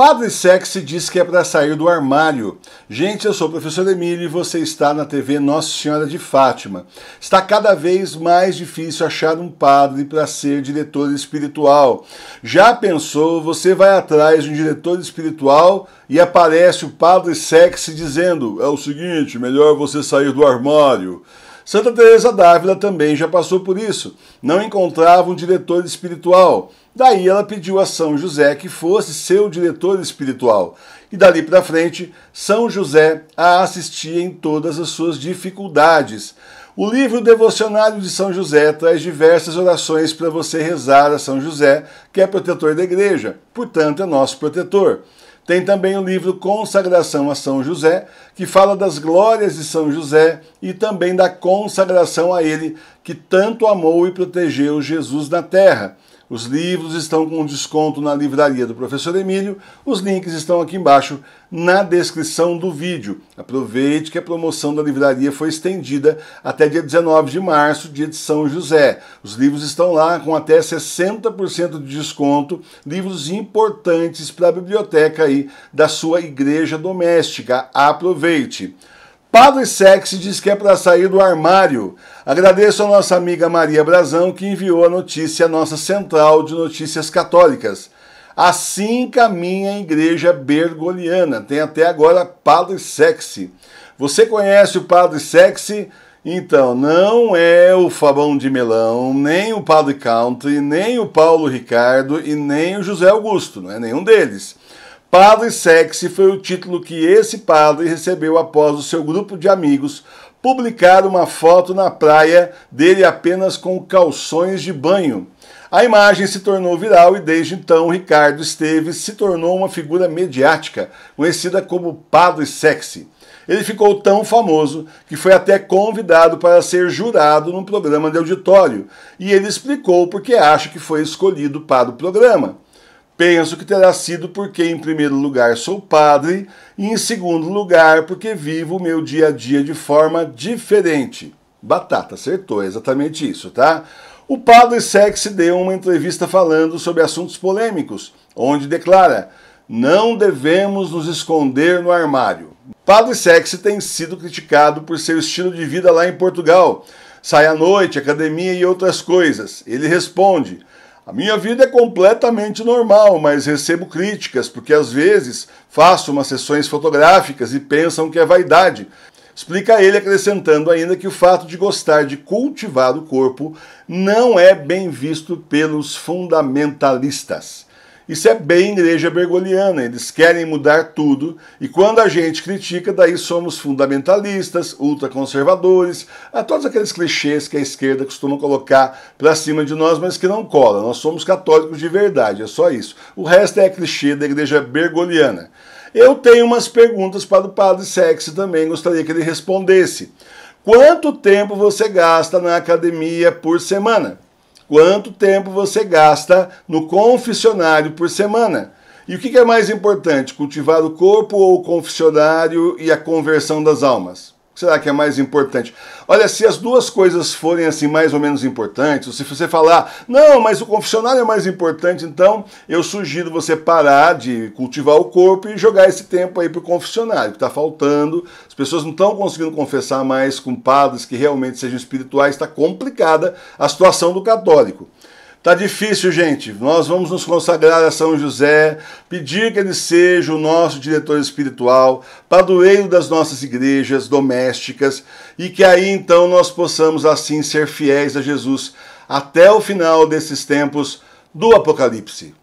Padre Sexy diz que é para sair do armário. Gente, eu sou o professor Emílio e você está na TV Nossa Senhora de Fátima. Está cada vez mais difícil achar um padre para ser diretor espiritual. Já pensou, você vai atrás de um diretor espiritual e aparece o Padre Sexy dizendo: é o seguinte, melhor você sair do armário. Santa Teresa d'Ávila também já passou por isso. Não encontrava um diretor espiritual. Daí ela pediu a São José que fosse seu diretor espiritual. E dali para frente, São José a assistia em todas as suas dificuldades. O livro Devocionário de São José traz diversas orações para você rezar a São José, que é protetor da igreja, portanto é nosso protetor. Tem também o livro Consagração a São José, que fala das glórias de São José e também da consagração a ele, que tanto amou e protegeu Jesus na terra. Os livros estão com desconto na livraria do professor Emílio. Os links estão aqui embaixo na descrição do vídeo. Aproveite que a promoção da livraria foi estendida até dia 19 de março, dia de São José. Os livros estão lá com até 60% de desconto, livros importantes para a biblioteca aí da sua igreja doméstica. Aproveite. Pablo Sexy diz que é para sair do armário. Agradeço a nossa amiga Maria Brazão que enviou a notícia à nossa central de notícias católicas. Assim caminha a igreja bergoliana. Tem até agora Padre Sexy. Você conhece o Padre Sexy? Então, não é o Fabão de Melão, nem o Padre Country, nem o Paulo Ricardo e nem o José Augusto, não é nenhum deles. Padre Sexy foi o título que esse padre recebeu após o seu grupo de amigos publicar uma foto na praia dele apenas com calções de banho. A imagem se tornou viral e desde então Ricardo Esteves se tornou uma figura mediática, conhecida como Padre Sexy. Ele ficou tão famoso que foi até convidado para ser jurado num programa de auditório, e ele explicou por que acha que foi escolhido para o programa. Penso que terá sido porque, em primeiro lugar, sou padre, e em segundo lugar, porque vivo o meu dia a dia de forma diferente. Batata acertou é exatamente isso, tá? O padre Sex deu uma entrevista falando sobre assuntos polêmicos, onde declara: não devemos nos esconder no armário. Padre Sex tem sido criticado por seu estilo de vida lá em Portugal. Sai à noite, academia e outras coisas. Ele responde: a minha vida é completamente normal, mas recebo críticas porque às vezes faço umas sessões fotográficas e pensam que é vaidade. Explica ele acrescentando ainda que o fato de gostar de cultivar o corpo não é bem visto pelos fundamentalistas. Isso é bem igreja bergoliana, eles querem mudar tudo e quando a gente critica, daí somos fundamentalistas, ultraconservadores, a todos aqueles clichês que a esquerda costuma colocar para cima de nós, mas que não cola. Nós somos católicos de verdade, é só isso. O resto é clichê da igreja bergoliana. Eu tenho umas perguntas para o padre Sexy também, gostaria que ele respondesse. Quanto tempo você gasta na academia por semana? Quanto tempo você gasta no confessionário por semana? E o que é mais importante, cultivar o corpo ou o confessionário e a conversão das almas? Será que é mais importante? Olha, se as duas coisas forem assim mais ou menos importantes, ou se você falar, não, mas o confessionário é mais importante, então eu sugiro você parar de cultivar o corpo e jogar esse tempo aí o confessionário, que está faltando. As pessoas não estão conseguindo confessar mais com padres que realmente sejam espirituais, está complicada a situação do católico. Tá difícil, gente. Nós vamos nos consagrar a São José, pedir que ele seja o nosso diretor espiritual, padroeiro das nossas igrejas domésticas e que aí então nós possamos assim ser fiéis a Jesus até o final desses tempos do Apocalipse.